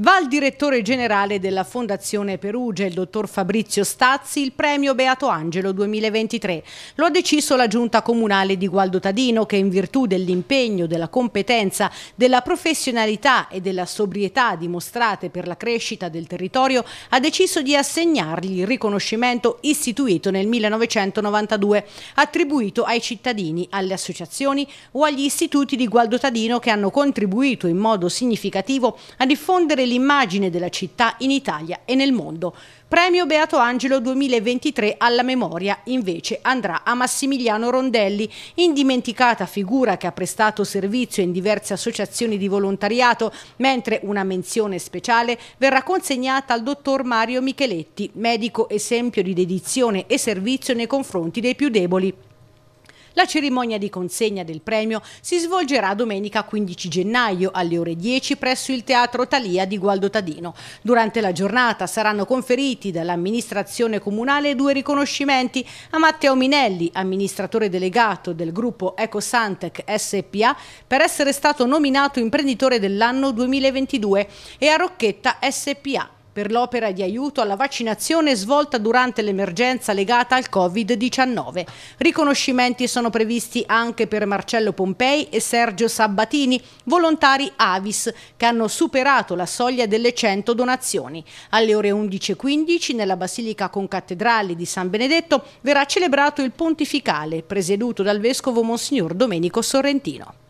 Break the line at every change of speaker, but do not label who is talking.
Va al direttore generale della Fondazione Perugia, il dottor Fabrizio Stazzi, il premio Beato Angelo 2023. Lo ha deciso la giunta comunale di Gualdo Tadino che in virtù dell'impegno, della competenza, della professionalità e della sobrietà dimostrate per la crescita del territorio ha deciso di assegnargli il riconoscimento istituito nel 1992, attribuito ai cittadini, alle associazioni o agli istituti di Gualdo Tadino che hanno contribuito in modo significativo a diffondere l'immagine della città in Italia e nel mondo. Premio Beato Angelo 2023 alla memoria invece andrà a Massimiliano Rondelli, indimenticata figura che ha prestato servizio in diverse associazioni di volontariato, mentre una menzione speciale verrà consegnata al dottor Mario Micheletti, medico esempio di dedizione e servizio nei confronti dei più deboli. La cerimonia di consegna del premio si svolgerà domenica 15 gennaio alle ore 10 presso il Teatro Talia di Gualdo Tadino. Durante la giornata saranno conferiti dall'amministrazione comunale due riconoscimenti a Matteo Minelli, amministratore delegato del gruppo Ecosantec SPA, per essere stato nominato imprenditore dell'anno 2022 e a Rocchetta SPA per l'opera di aiuto alla vaccinazione svolta durante l'emergenza legata al Covid-19. Riconoscimenti sono previsti anche per Marcello Pompei e Sergio Sabbatini, volontari Avis, che hanno superato la soglia delle 100 donazioni. Alle ore 11.15 nella Basilica Concattedrale di San Benedetto verrà celebrato il pontificale, presieduto dal vescovo Monsignor Domenico Sorrentino.